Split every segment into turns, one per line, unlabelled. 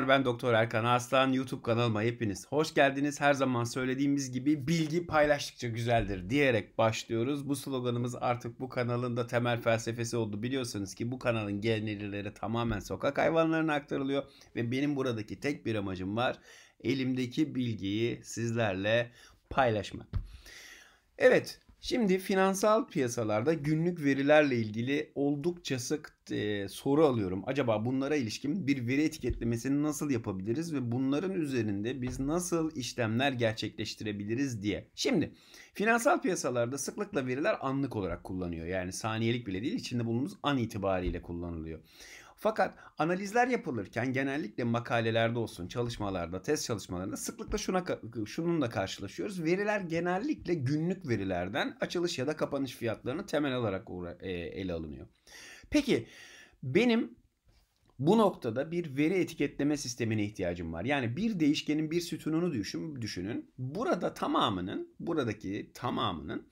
Ben Doktor Erkan Aslan YouTube kanalıma hepiniz hoş geldiniz. Her zaman söylediğimiz gibi bilgi paylaştıkça güzeldir diyerek başlıyoruz. Bu sloganımız artık bu kanalın da temel felsefesi oldu. Biliyorsunuz ki bu kanalın gelirleri tamamen sokak hayvanlarına aktarılıyor ve benim buradaki tek bir amacım var. Elimdeki bilgiyi sizlerle paylaşmak. Evet, Şimdi finansal piyasalarda günlük verilerle ilgili oldukça sık e, soru alıyorum. Acaba bunlara ilişkin bir veri etiketlemesini nasıl yapabiliriz ve bunların üzerinde biz nasıl işlemler gerçekleştirebiliriz diye. Şimdi finansal piyasalarda sıklıkla veriler anlık olarak kullanıyor. Yani saniyelik bile değil içinde bulunduğumuz an itibariyle kullanılıyor. Fakat analizler yapılırken genellikle makalelerde olsun, çalışmalarda, test çalışmalarında sıklıkla şuna şununla karşılaşıyoruz. Veriler genellikle günlük verilerden açılış ya da kapanış fiyatlarını temel olarak e, ele alınıyor. Peki benim bu noktada bir veri etiketleme sistemine ihtiyacım var. Yani bir değişkenin bir sütununu düşün, düşünün. Burada tamamının, buradaki tamamının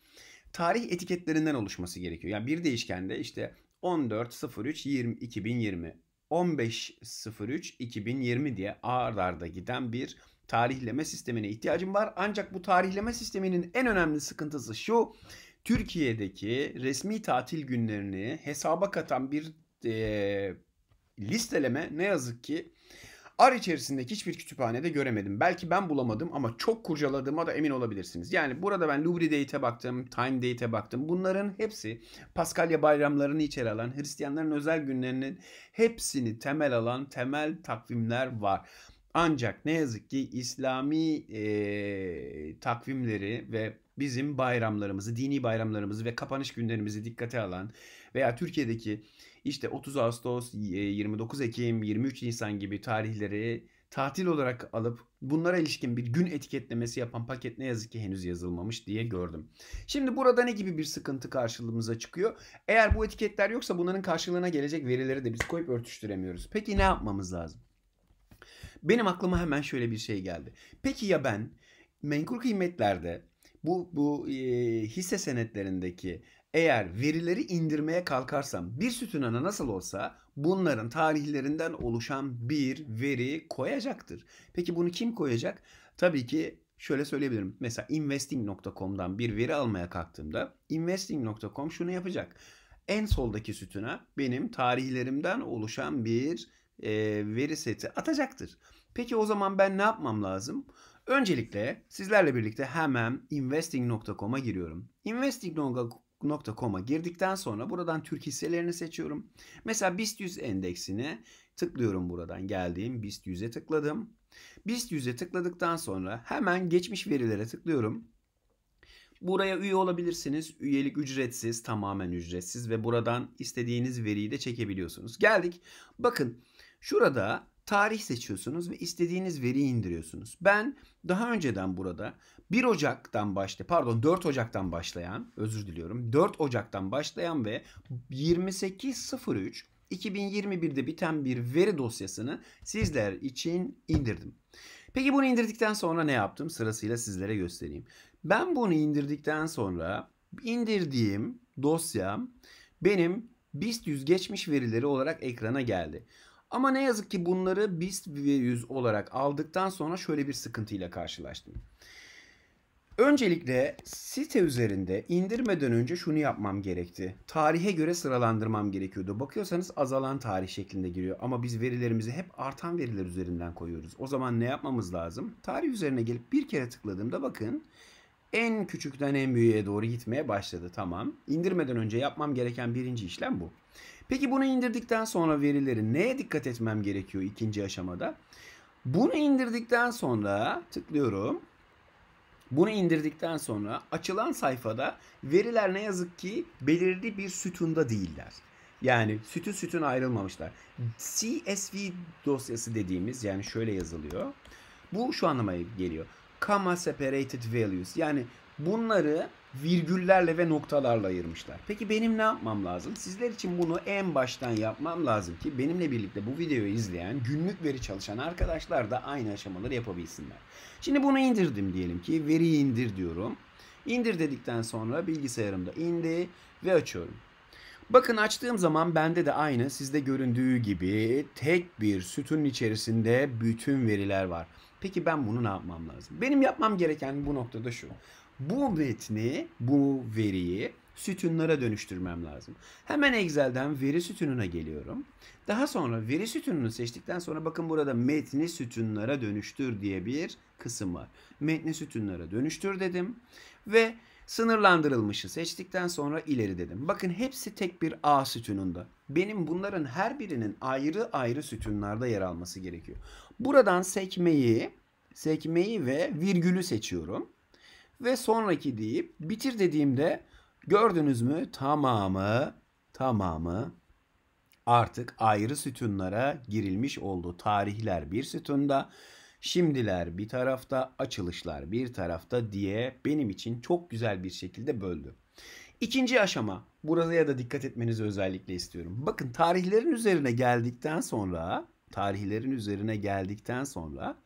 tarih etiketlerinden oluşması gerekiyor. Yani bir değişkende işte 14.03.2020 15.03.2020 diye ard arda giden bir tarihleme sistemine ihtiyacım var. Ancak bu tarihleme sisteminin en önemli sıkıntısı şu. Türkiye'deki resmi tatil günlerini hesaba katan bir e, listeleme ne yazık ki ar içerisindeki hiçbir kütüphanede göremedim. Belki ben bulamadım ama çok kurcaladığıma da emin olabilirsiniz. Yani burada ben Louvre Lubridate'e baktım, Time Date'e baktım. Bunların hepsi Paskalya bayramlarını içeri alan, Hristiyanların özel günlerinin hepsini temel alan temel takvimler var. Ancak ne yazık ki İslami e, takvimleri ve bizim bayramlarımızı, dini bayramlarımızı ve kapanış günlerimizi dikkate alan veya Türkiye'deki işte 30 Ağustos, 29 e, Ekim, 23 Nisan gibi tarihleri tatil olarak alıp bunlara ilişkin bir gün etiketlemesi yapan paket ne yazık ki henüz yazılmamış diye gördüm. Şimdi burada ne gibi bir sıkıntı karşılığımıza çıkıyor? Eğer bu etiketler yoksa bunların karşılığına gelecek verileri de biz koyup örtüştüremiyoruz. Peki ne yapmamız lazım? Benim aklıma hemen şöyle bir şey geldi. Peki ya ben menkul kıymetlerde bu bu e, hisse senetlerindeki eğer verileri indirmeye kalkarsam bir sütun ana nasıl olsa bunların tarihlerinden oluşan bir veri koyacaktır. Peki bunu kim koyacak? Tabii ki şöyle söyleyebilirim. Mesela investing.com'dan bir veri almaya kalktığımda investing.com şunu yapacak. En soldaki sütuna benim tarihlerimden oluşan bir e, veri seti atacaktır. Peki o zaman ben ne yapmam lazım? Öncelikle sizlerle birlikte hemen investing.com'a giriyorum. Investing.com Borsacom.com'a girdikten sonra buradan Türk hisselerini seçiyorum. Mesela BIST 100 endeksini tıklıyorum buradan. Geldiğim BIST 100'e tıkladım. BIST 100'e tıkladıktan sonra hemen geçmiş verilere tıklıyorum. Buraya üye olabilirsiniz. Üyelik ücretsiz, tamamen ücretsiz ve buradan istediğiniz veriyi de çekebiliyorsunuz. Geldik. Bakın şurada tarih seçiyorsunuz ve istediğiniz veriyi indiriyorsunuz. Ben daha önceden burada 1 Ocak'tan başlayan pardon 4 Ocak'tan başlayan özür diliyorum 4 Ocak'tan başlayan ve 28.03 2021'de biten bir veri dosyasını sizler için indirdim. Peki bunu indirdikten sonra ne yaptım? Sırasıyla sizlere göstereyim. Ben bunu indirdikten sonra indirdiğim dosyam benim BIST 100 geçmiş verileri olarak ekrana geldi. Ama ne yazık ki bunları BIST virüs olarak aldıktan sonra şöyle bir sıkıntıyla karşılaştım. Öncelikle site üzerinde indirmeden önce şunu yapmam gerekti. Tarihe göre sıralandırmam gerekiyordu. Bakıyorsanız azalan tarih şeklinde giriyor ama biz verilerimizi hep artan veriler üzerinden koyuyoruz. O zaman ne yapmamız lazım? Tarih üzerine gelip bir kere tıkladığımda bakın en küçükten en büyüğe doğru gitmeye başladı. Tamam. İndirmeden önce yapmam gereken birinci işlem bu. Peki bunu indirdikten sonra verileri neye dikkat etmem gerekiyor ikinci aşamada? Bunu indirdikten sonra tıklıyorum. Bunu indirdikten sonra açılan sayfada veriler ne yazık ki belirli bir sütunda değiller. Yani sütü sütün ayrılmamışlar. CSV dosyası dediğimiz yani şöyle yazılıyor. Bu şu anlamaya geliyor comma separated values. Yani bunları virgüllerle ve noktalarla ayırmışlar. Peki benim ne yapmam lazım? Sizler için bunu en baştan yapmam lazım ki benimle birlikte bu videoyu izleyen günlük veri çalışan arkadaşlar da aynı aşamaları yapabilsinler. Şimdi bunu indirdim diyelim ki veriyi indir diyorum. İndir dedikten sonra bilgisayarımda indi ve açıyorum. Bakın açtığım zaman bende de aynı sizde göründüğü gibi tek bir sütunun içerisinde bütün veriler var. Peki ben bunu ne yapmam lazım? Benim yapmam gereken bu noktada şu. Bu metni, bu veriyi sütunlara dönüştürmem lazım. Hemen Excel'den veri sütununa geliyorum. Daha sonra veri sütununu seçtikten sonra bakın burada metni sütunlara dönüştür diye bir kısım var. Metni sütunlara dönüştür dedim ve Sınırlandırılmışı seçtikten sonra ileri dedim. Bakın hepsi tek bir A sütununda. Benim bunların her birinin ayrı ayrı sütunlarda yer alması gerekiyor. Buradan sekmeyi, sekmeyi ve virgülü seçiyorum. Ve sonraki deyip bitir dediğimde gördünüz mü tamamı tamamı artık ayrı sütunlara girilmiş oldu. Tarihler bir sütunda, Şimdiler bir tarafta, açılışlar bir tarafta diye benim için çok güzel bir şekilde böldü. İkinci aşama. Buraya da dikkat etmenizi özellikle istiyorum. Bakın tarihlerin üzerine geldikten sonra tarihlerin üzerine geldikten sonra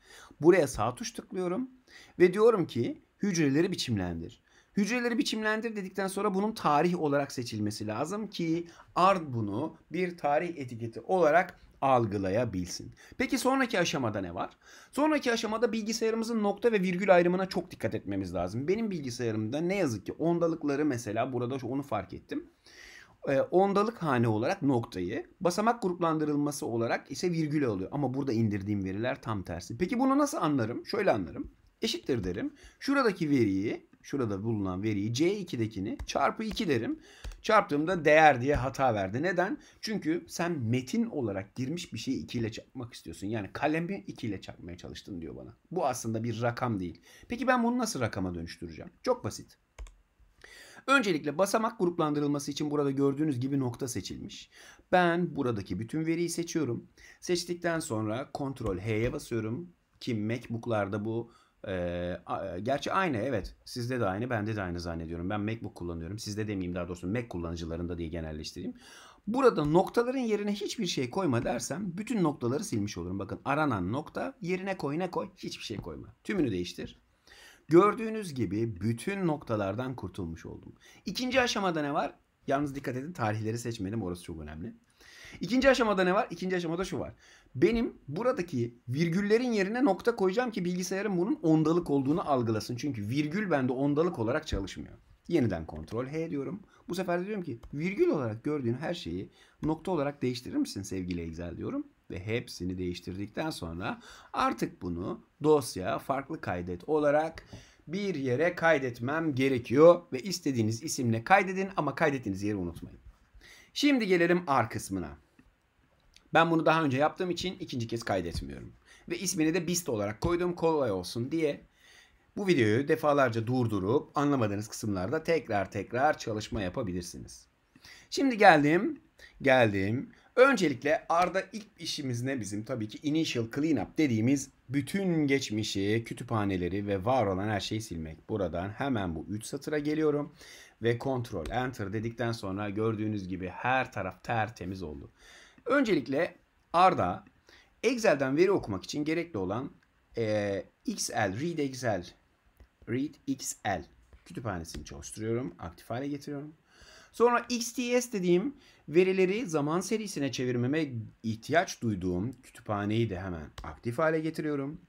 buraya sağ tuş tıklıyorum ve diyorum ki hücreleri biçimlendir. Hücreleri biçimlendir dedikten sonra bunun tarih olarak seçilmesi lazım ki ard bunu bir tarih etiketi olarak algılayabilsin. Peki sonraki aşamada ne var? Sonraki aşamada bilgisayarımızın nokta ve virgül ayrımına çok dikkat etmemiz lazım. Benim bilgisayarımda ne yazık ki ondalıkları mesela burada onu fark ettim. E, ondalık hane olarak noktayı, basamak gruplandırılması olarak ise virgül alıyor. Ama burada indirdiğim veriler tam tersi. Peki bunu nasıl anlarım? Şöyle anlarım. Eşittir derim. Şuradaki veriyi şurada bulunan veriyi C2'dekini çarpı 2 derim. Çarptığımda değer diye hata verdi. Neden? Çünkü sen metin olarak girmiş bir şeyi 2 ile çarpmak istiyorsun. Yani kalemi 2 ile çarpmaya çalıştım diyor bana. Bu aslında bir rakam değil. Peki ben bunu nasıl rakama dönüştüreceğim? Çok basit. Öncelikle basamak gruplandırılması için burada gördüğünüz gibi nokta seçilmiş. Ben buradaki bütün veriyi seçiyorum. Seçtikten sonra Ctrl H'ye basıyorum. Ki MacBook'larda bu ee, gerçi aynı evet. Sizde de aynı, bende de aynı zannediyorum. Ben MacBook kullanıyorum. Sizde demeyeyim daha doğrusu Mac kullanıcılarında diye genelleştireyim. Burada noktaların yerine hiçbir şey koyma dersem bütün noktaları silmiş olurum. Bakın aranan nokta yerine koy ne koy hiçbir şey koyma. Tümünü değiştir. Gördüğünüz gibi bütün noktalardan kurtulmuş oldum. İkinci aşamada ne var? Yalnız dikkat edin tarihleri seçmedim orası çok önemli. İkinci aşamada ne var? İkinci aşamada şu var. Benim buradaki virgüllerin yerine nokta koyacağım ki bilgisayarın bunun ondalık olduğunu algılasın. Çünkü virgül bende ondalık olarak çalışmıyor. Yeniden kontrol H diyorum. Bu sefer de diyorum ki virgül olarak gördüğün her şeyi nokta olarak değiştirir misin sevgili Excel diyorum. Ve hepsini değiştirdikten sonra artık bunu dosya farklı kaydet olarak bir yere kaydetmem gerekiyor. Ve istediğiniz isimle kaydedin ama kaydettiğiniz yeri unutmayın. Şimdi gelelim R kısmına. Ben bunu daha önce yaptığım için ikinci kez kaydetmiyorum. Ve ismini de Beast olarak koydum kolay olsun diye. Bu videoyu defalarca durdurup anlamadığınız kısımlarda tekrar tekrar çalışma yapabilirsiniz. Şimdi geldim. Geldim. Öncelikle R'da ilk işimiz ne bizim? Tabii ki initial cleanup dediğimiz bütün geçmişi, kütüphaneleri ve var olan her şeyi silmek. Buradan hemen bu 3 satıra geliyorum ve kontrol enter dedikten sonra gördüğünüz gibi her taraf tertemiz oldu. Öncelikle Arda Excel'den veri okumak için gerekli olan e, XL, Read Excel, Read XL kütüphanesini çalıştırıyorum. Aktif hale getiriyorum. Sonra XTS dediğim verileri zaman serisine çevirmeme ihtiyaç duyduğum kütüphaneyi de hemen aktif hale getiriyorum.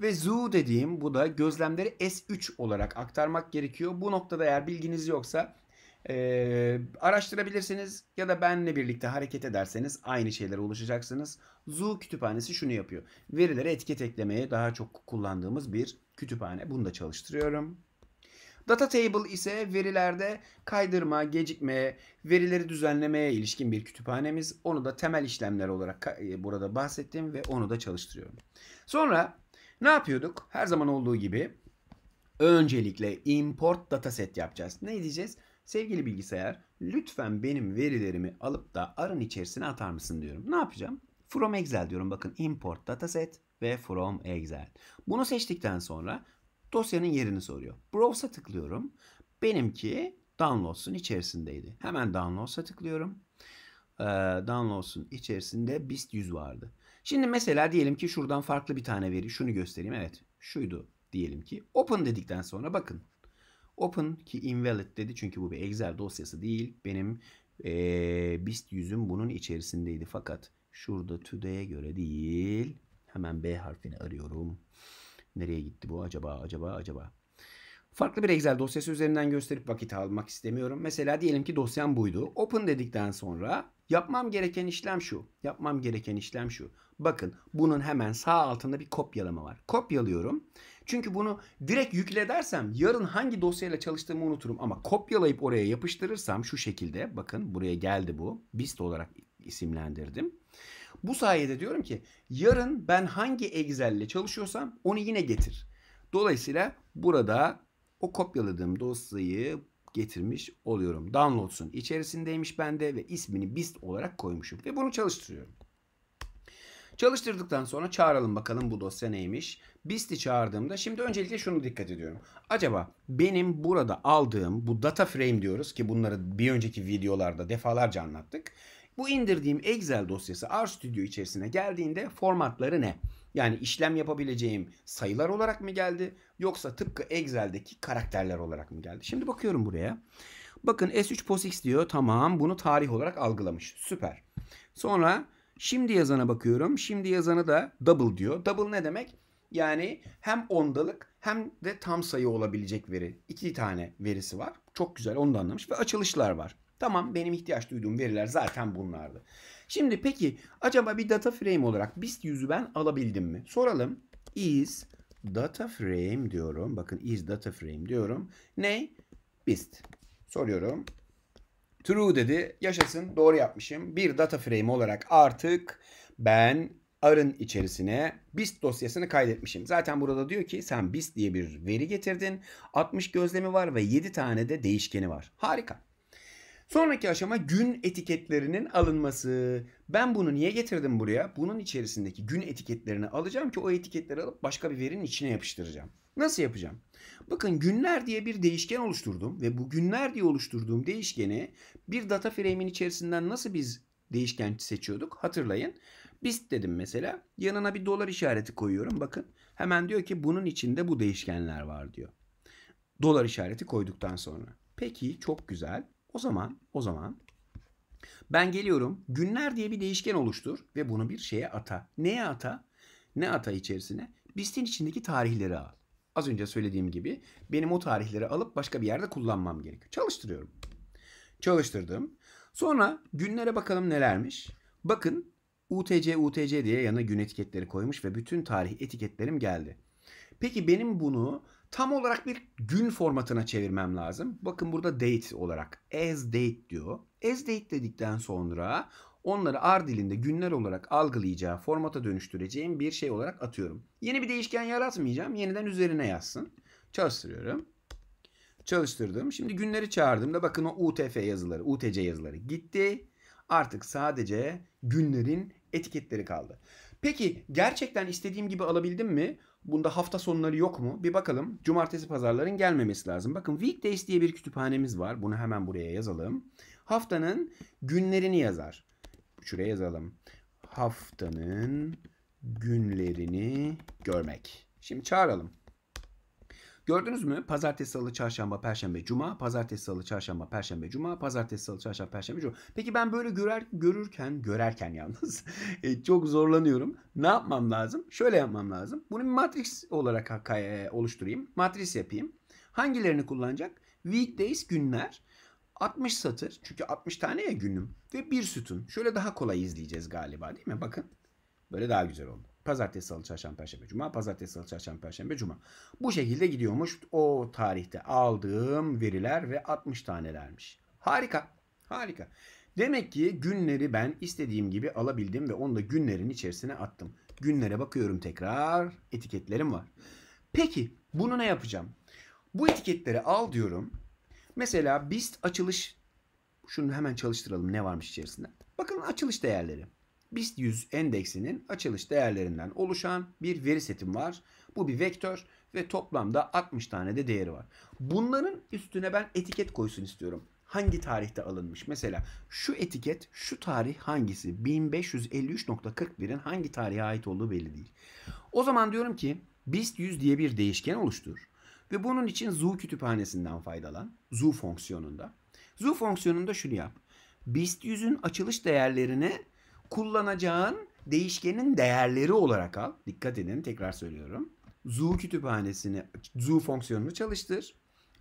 Ve zoo dediğim bu da gözlemleri S3 olarak aktarmak gerekiyor. Bu noktada eğer bilginiz yoksa e, araştırabilirsiniz ya da benle birlikte hareket ederseniz aynı şeylere ulaşacaksınız. Zoo kütüphanesi şunu yapıyor. Verilere etiket eklemeye daha çok kullandığımız bir kütüphane. Bunu da çalıştırıyorum. Data Table ise verilerde kaydırma, gecikmeye, verileri düzenlemeye ilişkin bir kütüphanemiz. Onu da temel işlemler olarak e, burada bahsettim ve onu da çalıştırıyorum. Sonra ne yapıyorduk? Her zaman olduğu gibi öncelikle import dataset yapacağız. Ne diyeceğiz? Sevgili bilgisayar lütfen benim verilerimi alıp da arın içerisine atar mısın diyorum. Ne yapacağım? From Excel diyorum. Bakın import dataset ve from Excel. Bunu seçtikten sonra dosyanın yerini soruyor. Browse'a tıklıyorum. Benimki Downloads'un içerisindeydi. Hemen Downloads'a tıklıyorum. Ee, Downloads'un içerisinde BIST 100 vardı. Şimdi mesela diyelim ki şuradan farklı bir tane veri. Şunu göstereyim. Evet şuydu diyelim ki. Open dedikten sonra bakın. Open ki invalid dedi. Çünkü bu bir Excel dosyası değil. Benim ee, BIST yüzüm bunun içerisindeydi. Fakat şurada today'e göre değil. Hemen B harfini arıyorum. Nereye gitti bu acaba acaba acaba. Farklı bir Excel dosyası üzerinden gösterip vakit almak istemiyorum. Mesela diyelim ki dosyam buydu. Open dedikten sonra Yapmam gereken işlem şu. Yapmam gereken işlem şu. Bakın bunun hemen sağ altında bir kopyalama var. Kopyalıyorum. Çünkü bunu direkt yükle yarın hangi dosyayla çalıştığımı unuturum. Ama kopyalayıp oraya yapıştırırsam şu şekilde. Bakın buraya geldi bu. BIST olarak isimlendirdim. Bu sayede diyorum ki yarın ben hangi Excel ile çalışıyorsam onu yine getir. Dolayısıyla burada o kopyaladığım dosyayı getirmiş oluyorum. Downloads'un içerisindeymiş bende ve ismini BIST olarak koymuşum. Ve bunu çalıştırıyorum. Çalıştırdıktan sonra çağıralım bakalım bu dosya neymiş. BIST'i çağırdığımda şimdi öncelikle şunu dikkat ediyorum. Acaba benim burada aldığım bu data frame diyoruz ki bunları bir önceki videolarda defalarca anlattık. Bu indirdiğim Excel dosyası RStudio içerisine geldiğinde formatları ne? Yani işlem yapabileceğim sayılar olarak mı geldi? Yoksa tıpkı Excel'deki karakterler olarak mı geldi? Şimdi bakıyorum buraya. Bakın S3 POSIX diyor. Tamam bunu tarih olarak algılamış. Süper. Sonra şimdi yazana bakıyorum. Şimdi yazanı da double diyor. Double ne demek? Yani hem ondalık hem de tam sayı olabilecek veri. İki tane verisi var. Çok güzel onu da anlamış. Ve açılışlar var. Tamam benim ihtiyaç duyduğum veriler zaten bunlardı. Şimdi peki acaba bir data frame olarak BIST yüzü ben alabildim mi? Soralım. Is data frame diyorum. Bakın is data frame diyorum. Ne? Bist. Soruyorum. True dedi. Yaşasın doğru yapmışım. Bir data frame olarak artık ben arın içerisine BIST dosyasını kaydetmişim. Zaten burada diyor ki sen BIST diye bir veri getirdin. 60 gözlemi var ve 7 tane de değişkeni var. Harika. Sonraki aşama gün etiketlerinin alınması. Ben bunu niye getirdim buraya? Bunun içerisindeki gün etiketlerini alacağım ki o etiketleri alıp başka bir verinin içine yapıştıracağım. Nasıl yapacağım? Bakın günler diye bir değişken oluşturdum ve bu günler diye oluşturduğum değişkeni bir data frame'in içerisinden nasıl biz değişken seçiyorduk? Hatırlayın. Biz dedim mesela yanına bir dolar işareti koyuyorum. Bakın hemen diyor ki bunun içinde bu değişkenler var diyor. Dolar işareti koyduktan sonra. Peki çok güzel. O zaman o zaman ben geliyorum günler diye bir değişken oluştur ve bunu bir şeye ata. Neye ata? Ne ata içerisine? Bistin içindeki tarihleri al. Az önce söylediğim gibi benim o tarihleri alıp başka bir yerde kullanmam gerekiyor. Çalıştırıyorum. Çalıştırdım. Sonra günlere bakalım nelermiş. Bakın UTC UTC diye yana gün etiketleri koymuş ve bütün tarih etiketlerim geldi. Peki benim bunu tam olarak bir gün formatına çevirmem lazım. Bakın burada date olarak as date diyor. As date dedikten sonra onları R dilinde günler olarak algılayacağı formata dönüştüreceğim bir şey olarak atıyorum. Yeni bir değişken yaratmayacağım. Yeniden üzerine yazsın. Çalıştırıyorum. Çalıştırdım. Şimdi günleri çağırdığımda bakın o UTF yazıları, UTC yazıları gitti. Artık sadece günlerin etiketleri kaldı. Peki gerçekten istediğim gibi alabildim mi? Bunda hafta sonları yok mu? Bir bakalım. Cumartesi pazarların gelmemesi lazım. Bakın weekdays diye bir kütüphanemiz var. Bunu hemen buraya yazalım. Haftanın günlerini yazar. Şuraya yazalım. Haftanın günlerini görmek. Şimdi çağıralım. Gördünüz mü? Pazartesi, salı, çarşamba, perşembe, cuma. Pazartesi, salı, çarşamba, perşembe, cuma. Pazartesi, salı, çarşamba, perşembe, cuma. Peki ben böyle görer, görürken, görerken yalnız e, çok zorlanıyorum. Ne yapmam lazım? Şöyle yapmam lazım. Bunu bir matris olarak e, oluşturayım. Matris yapayım. Hangilerini kullanacak? Weekdays günler. 60 satır. Çünkü 60 tane ya günüm. Ve bir sütun. Şöyle daha kolay izleyeceğiz galiba değil mi? Bakın. Böyle daha güzel oldu. Pazartesi, salı, çarşamba, perşembe, cuma. Pazartesi, salı, çarşamba, perşembe, cuma. Bu şekilde gidiyormuş. O tarihte aldığım veriler ve 60 tanelermiş. Harika. Harika. Demek ki günleri ben istediğim gibi alabildim ve onu da günlerin içerisine attım. Günlere bakıyorum tekrar. Etiketlerim var. Peki bunu ne yapacağım? Bu etiketleri al diyorum. Mesela BIST açılış şunu hemen çalıştıralım ne varmış içerisinde. Bakın açılış değerleri. BIST 100 endeksinin açılış değerlerinden oluşan bir veri setim var. Bu bir vektör ve toplamda 60 tane de değeri var. Bunların üstüne ben etiket koysun istiyorum. Hangi tarihte alınmış? Mesela şu etiket şu tarih hangisi? 1553.41'in hangi tarihe ait olduğu belli değil. O zaman diyorum ki BIST 100 diye bir değişken oluştur. Ve bunun için zoo kütüphanesinden faydalan. Zoo fonksiyonunda. Zoo fonksiyonunda şunu yap. BIST 100'ün açılış değerlerine kullanacağın değişkenin değerleri olarak al. Dikkat edin tekrar söylüyorum. zoo kütüphanesini, zoo fonksiyonunu çalıştır.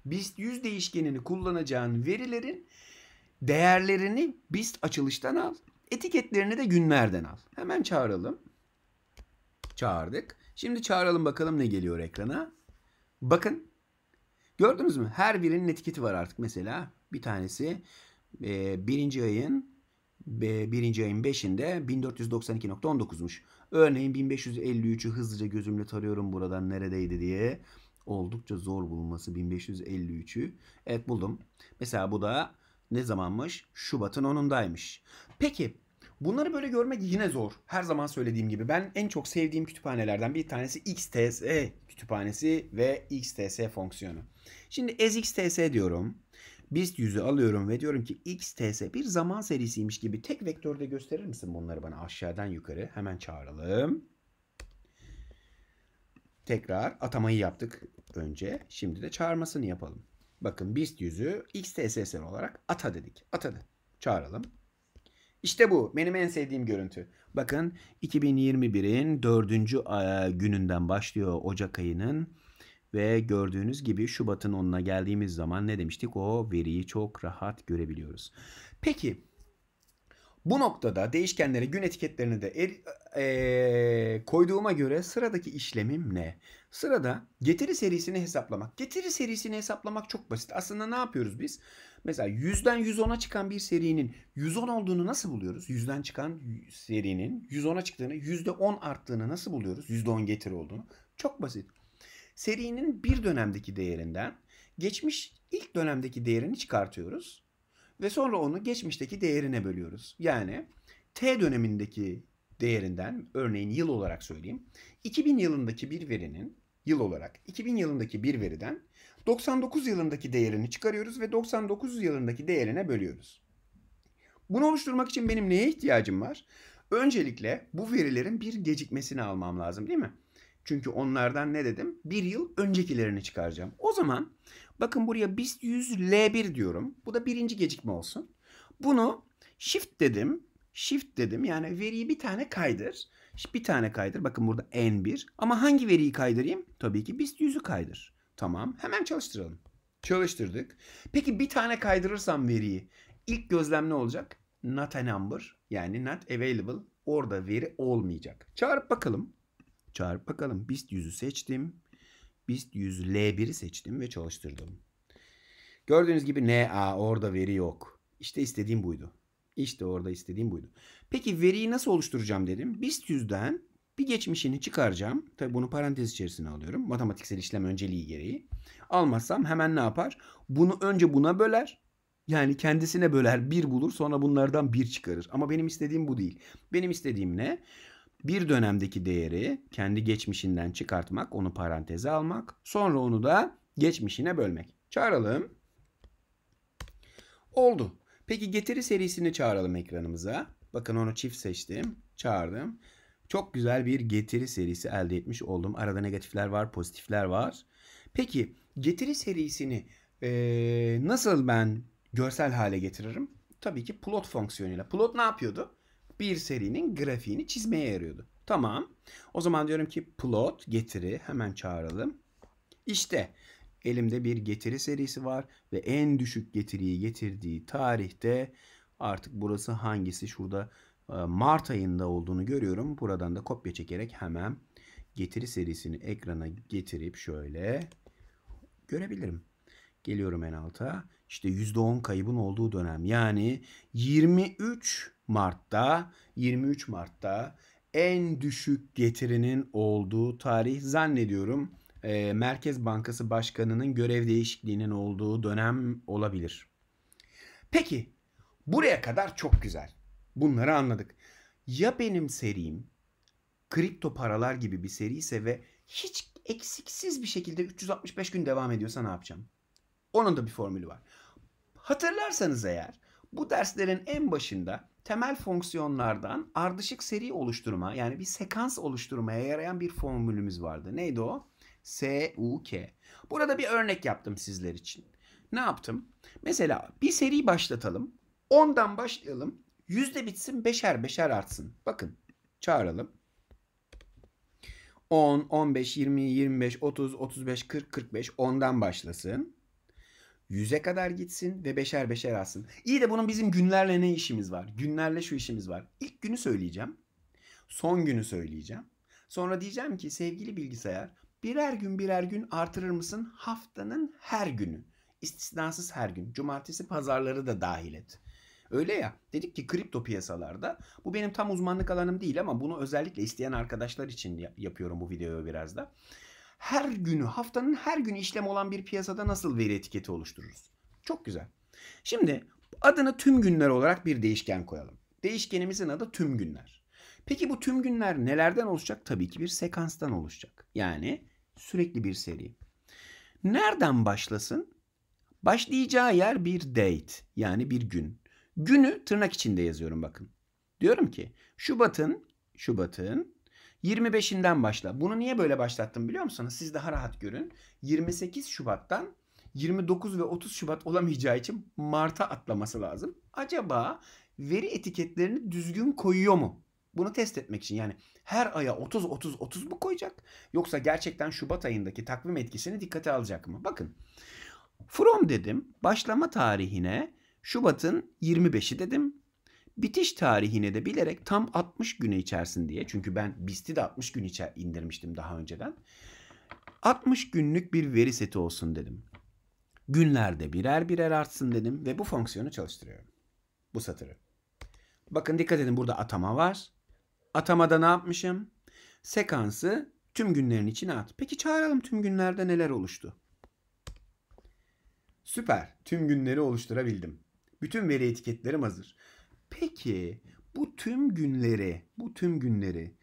BIST 100 değişkenini kullanacağın verilerin değerlerini BIST açılıştan al. Etiketlerini de günlerden al. Hemen çağıralım. Çağırdık. Şimdi çağıralım bakalım ne geliyor ekrana. Bakın. Gördünüz mü? Her birinin etiketi var artık. Mesela bir tanesi e, birinci ayın birinci ayın 5'inde 1492.19'muş. Örneğin 1553'ü hızlıca gözümle tarıyorum buradan neredeydi diye. Oldukça zor bulması 1553'ü. Evet buldum. Mesela bu da ne zamanmış? Şubat'ın 10'undaymış. Peki bunları böyle görmek yine zor. Her zaman söylediğim gibi ben en çok sevdiğim kütüphanelerden bir tanesi XTS kütüphanesi ve XTS fonksiyonu. Şimdi ez diyorum. BIST 100'ü alıyorum ve diyorum ki XTS bir zaman serisiymiş gibi tek vektörde gösterir misin bunları bana aşağıdan yukarı? Hemen çağıralım. Tekrar atamayı yaptık önce. Şimdi de çağırmasını yapalım. Bakın BIST 100'ü XTSSL olarak ata dedik. Atadı. Çağıralım. İşte bu benim en sevdiğim görüntü. Bakın 2021'in 4. gününden başlıyor Ocak ayının. Ve gördüğünüz gibi Şubat'ın 10'una geldiğimiz zaman ne demiştik? O veriyi çok rahat görebiliyoruz. Peki bu noktada değişkenlere gün etiketlerini de er, e, koyduğuma göre sıradaki işlemim ne? Sırada getiri serisini hesaplamak. Getiri serisini hesaplamak çok basit. Aslında ne yapıyoruz biz? Mesela 100'den 110'a çıkan bir serinin 110 olduğunu nasıl buluyoruz? 100'den çıkan serinin 110'a çıktığını, %10 arttığını nasıl buluyoruz? %10 getiri olduğunu. Çok basit serinin bir dönemdeki değerinden geçmiş ilk dönemdeki değerini çıkartıyoruz ve sonra onu geçmişteki değerine bölüyoruz. Yani T dönemindeki değerinden örneğin yıl olarak söyleyeyim. 2000 yılındaki bir verinin yıl olarak 2000 yılındaki bir veriden 99 yılındaki değerini çıkarıyoruz ve 99 yılındaki değerine bölüyoruz. Bunu oluşturmak için benim neye ihtiyacım var? Öncelikle bu verilerin bir gecikmesini almam lazım değil mi? Çünkü onlardan ne dedim? Bir yıl öncekilerini çıkaracağım. O zaman bakın buraya BIST 100 L1 diyorum. Bu da birinci gecikme olsun. Bunu shift dedim. Shift dedim. Yani veriyi bir tane kaydır. Bir tane kaydır. Bakın burada N1. Ama hangi veriyi kaydırayım? Tabii ki BIST 100'ü kaydır. Tamam. Hemen çalıştıralım. Çalıştırdık. Peki bir tane kaydırırsam veriyi ilk gözlem ne olacak? Not a number yani not available orada veri olmayacak. Çağırıp bakalım. Çağır, Bakalım BIST 100'ü seçtim. BIST 100 L1'i seçtim ve çalıştırdım. Gördüğünüz gibi ne? Aa, orada veri yok. İşte istediğim buydu. İşte orada istediğim buydu. Peki veriyi nasıl oluşturacağım dedim. BIST 100'den bir geçmişini çıkaracağım. Tabi bunu parantez içerisine alıyorum. Matematiksel işlem önceliği gereği. Almazsam hemen ne yapar? Bunu önce buna böler. Yani kendisine böler bir bulur sonra bunlardan bir çıkarır. Ama benim istediğim bu değil. Benim istediğim ne? bir dönemdeki değeri kendi geçmişinden çıkartmak, onu paranteze almak, sonra onu da geçmişine bölmek. Çağıralım. Oldu. Peki getiri serisini çağıralım ekranımıza. Bakın onu çift seçtim. Çağırdım. Çok güzel bir getiri serisi elde etmiş oldum. Arada negatifler var, pozitifler var. Peki getiri serisini ee, nasıl ben görsel hale getiririm? Tabii ki plot fonksiyonuyla. Plot ne yapıyordu? bir serinin grafiğini çizmeye yarıyordu. Tamam. O zaman diyorum ki plot getiri hemen çağıralım. İşte elimde bir getiri serisi var ve en düşük getiriyi getirdiği tarihte artık burası hangisi şurada e, Mart ayında olduğunu görüyorum. Buradan da kopya çekerek hemen getiri serisini ekrana getirip şöyle görebilirim. Geliyorum en alta. İşte %10 kaybın olduğu dönem. Yani 23 Mart'ta 23 Mart'ta en düşük getirinin olduğu tarih zannediyorum e, Merkez Bankası Başkanı'nın görev değişikliğinin olduğu dönem olabilir. Peki buraya kadar çok güzel. Bunları anladık. Ya benim serim kripto paralar gibi bir seri ise ve hiç eksiksiz bir şekilde 365 gün devam ediyorsa ne yapacağım? Onun da bir formülü var. Hatırlarsanız eğer bu derslerin en başında temel fonksiyonlardan ardışık seri oluşturma yani bir sekans oluşturmaya yarayan bir formülümüz vardı. Neydi o? SUK. Burada bir örnek yaptım sizler için. Ne yaptım? Mesela bir seri başlatalım. 10'dan başlayalım. Yüzde bitsin beşer beşer artsın. Bakın çağıralım. 10, 15, 20, 25, 30, 35, 40, 45 10'dan başlasın. 100'e kadar gitsin ve beşer beşer alsın. İyi de bunun bizim günlerle ne işimiz var? Günlerle şu işimiz var. İlk günü söyleyeceğim. Son günü söyleyeceğim. Sonra diyeceğim ki sevgili bilgisayar birer gün birer gün artırır mısın haftanın her günü? İstisnasız her gün. Cumartesi pazarları da dahil et. Öyle ya dedik ki kripto piyasalarda bu benim tam uzmanlık alanım değil ama bunu özellikle isteyen arkadaşlar için yapıyorum bu videoyu biraz da her günü, haftanın her günü işlem olan bir piyasada nasıl veri etiketi oluştururuz? Çok güzel. Şimdi adını tüm günler olarak bir değişken koyalım. Değişkenimizin adı tüm günler. Peki bu tüm günler nelerden oluşacak? Tabii ki bir sekanstan oluşacak. Yani sürekli bir seri. Nereden başlasın? Başlayacağı yer bir date yani bir gün. Günü tırnak içinde yazıyorum bakın. Diyorum ki Şubat'ın Şubat'ın 25'inden başla. Bunu niye böyle başlattım biliyor musunuz? Siz daha rahat görün. 28 Şubat'tan 29 ve 30 Şubat olamayacağı için Mart'a atlaması lazım. Acaba veri etiketlerini düzgün koyuyor mu? Bunu test etmek için yani her aya 30 30 30 mu koyacak yoksa gerçekten Şubat ayındaki takvim etkisini dikkate alacak mı? Bakın. From dedim. Başlama tarihine Şubat'ın 25'i dedim. Bitiş tarihini de bilerek tam 60 güne içersin diye. Çünkü ben BIST'i de 60 gün içer indirmiştim daha önceden. 60 günlük bir veri seti olsun dedim. Günlerde birer birer artsın dedim ve bu fonksiyonu çalıştırıyorum. Bu satırı. Bakın dikkat edin burada atama var. Atamada ne yapmışım? Sekansı tüm günlerin içine at. Peki çağıralım tüm günlerde neler oluştu? Süper. Tüm günleri oluşturabildim. Bütün veri etiketlerim hazır. Peki bu tüm günleri, bu tüm günleri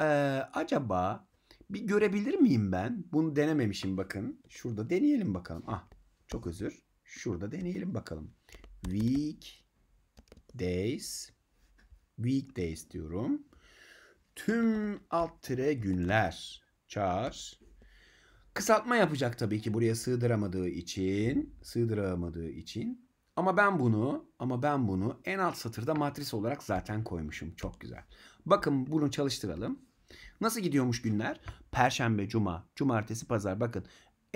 e, acaba bir görebilir miyim ben? Bunu denememişim bakın. Şurada deneyelim bakalım. Ah çok özür. Şurada deneyelim bakalım. Week days weekdays diyorum. Tüm alt tire günler çağır. Kısaltma yapacak tabii ki buraya sığdıramadığı için. Sığdıramadığı için. Ama ben bunu ama ben bunu en alt satırda matris olarak zaten koymuşum. Çok güzel. Bakın bunu çalıştıralım. Nasıl gidiyormuş günler? Perşembe, cuma, cumartesi, pazar. Bakın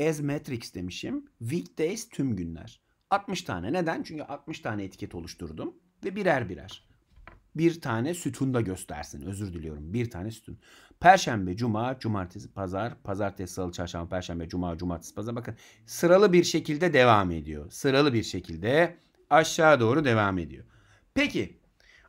as matrix demişim. Weekdays tüm günler. 60 tane. Neden? Çünkü 60 tane etiket oluşturdum ve birer birer bir tane sütunda göstersin. Özür diliyorum. Bir tane sütun. Perşembe, cuma, cumartesi, pazar, pazartesi, salı, çarşamba, perşembe, cuma, cumartesi, pazar. Bakın sıralı bir şekilde devam ediyor. Sıralı bir şekilde aşağı doğru devam ediyor. Peki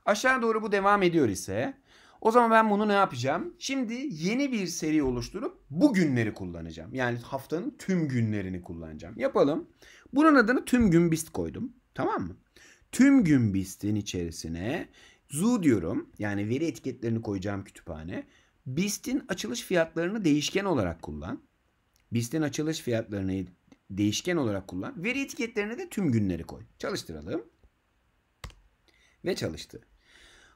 aşağı doğru bu devam ediyor ise o zaman ben bunu ne yapacağım? Şimdi yeni bir seri oluşturup bu günleri kullanacağım. Yani haftanın tüm günlerini kullanacağım. Yapalım. Bunun adını tüm gün bist koydum. Tamam mı? Tüm gün bistin içerisine zoo diyorum. Yani veri etiketlerini koyacağım kütüphane. BIST'in açılış fiyatlarını değişken olarak kullan. BIST'in açılış fiyatlarını değişken olarak kullan. Veri etiketlerine de tüm günleri koy. Çalıştıralım. Ve çalıştı.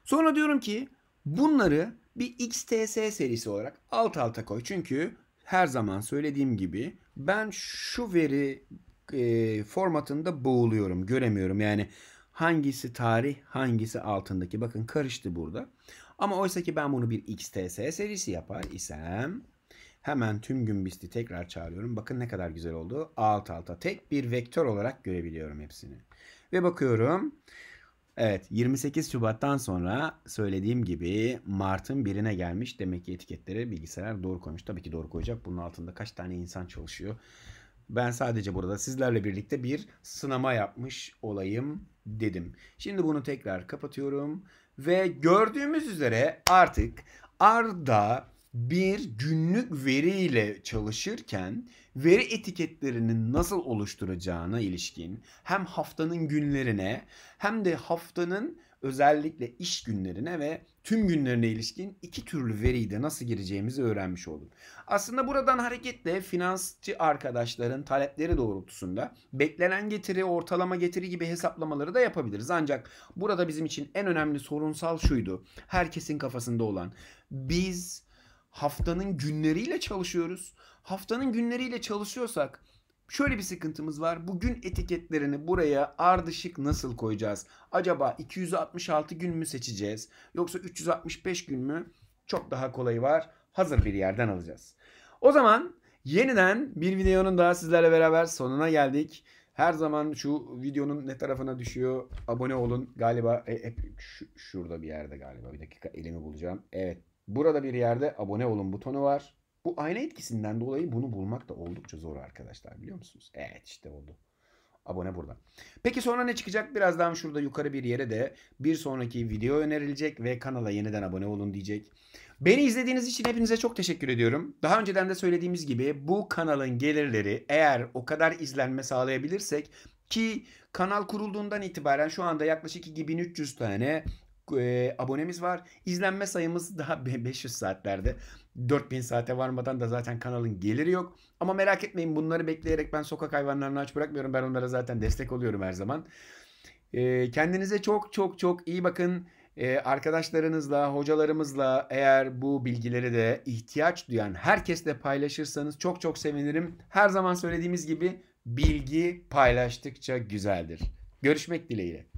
Sonra diyorum ki bunları bir XTS serisi olarak alt alta koy. Çünkü her zaman söylediğim gibi ben şu veri e, formatında boğuluyorum, göremiyorum. Yani Hangisi tarih, hangisi altındaki? Bakın karıştı burada. Ama oysa ki ben bunu bir XTS serisi yapar isem hemen tüm Gümbist'i tekrar çağırıyorum. Bakın ne kadar güzel oldu. Alt alta tek bir vektör olarak görebiliyorum hepsini. Ve bakıyorum. Evet 28 Şubat'tan sonra söylediğim gibi Mart'ın birine gelmiş. Demek ki etiketleri bilgisayar doğru koymuş. Tabii ki doğru koyacak. Bunun altında kaç tane insan çalışıyor. Ben sadece burada sizlerle birlikte bir sınama yapmış olayım dedim. Şimdi bunu tekrar kapatıyorum ve gördüğümüz üzere artık Arda bir günlük veriyle çalışırken veri etiketlerinin nasıl oluşturacağına ilişkin hem haftanın günlerine hem de haftanın özellikle iş günlerine ve tüm günlerine ilişkin iki türlü veriyi de nasıl gireceğimizi öğrenmiş olduk. Aslında buradan hareketle finansçı arkadaşların talepleri doğrultusunda beklenen getiri, ortalama getiri gibi hesaplamaları da yapabiliriz. Ancak burada bizim için en önemli sorunsal şuydu. Herkesin kafasında olan biz haftanın günleriyle çalışıyoruz. Haftanın günleriyle çalışıyorsak Şöyle bir sıkıntımız var. Bugün etiketlerini buraya ardışık nasıl koyacağız? Acaba 266 gün mü seçeceğiz? Yoksa 365 gün mü? Çok daha kolayı var. Hazır bir yerden alacağız. O zaman yeniden bir videonun daha sizlerle beraber sonuna geldik. Her zaman şu videonun ne tarafına düşüyor? Abone olun. Galiba e, hep şurada bir yerde galiba. Bir dakika elimi bulacağım. Evet. Burada bir yerde abone olun butonu var. Bu ayna etkisinden dolayı bunu bulmak da oldukça zor arkadaşlar biliyor musunuz? Evet işte oldu. Abone burada. Peki sonra ne çıkacak? Birazdan şurada yukarı bir yere de bir sonraki video önerilecek ve kanala yeniden abone olun diyecek. Beni izlediğiniz için hepinize çok teşekkür ediyorum. Daha önceden de söylediğimiz gibi bu kanalın gelirleri eğer o kadar izlenme sağlayabilirsek ki kanal kurulduğundan itibaren şu anda yaklaşık 2300 tane e, abonemiz var. İzlenme sayımız daha 500 saatlerde. 4000 saate varmadan da zaten kanalın geliri yok. Ama merak etmeyin bunları bekleyerek ben sokak hayvanlarını aç bırakmıyorum. Ben onlara zaten destek oluyorum her zaman. E, kendinize çok çok çok iyi bakın. Ee, arkadaşlarınızla, hocalarımızla eğer bu bilgileri de ihtiyaç duyan herkesle paylaşırsanız çok çok sevinirim. Her zaman söylediğimiz gibi bilgi paylaştıkça güzeldir. Görüşmek dileğiyle.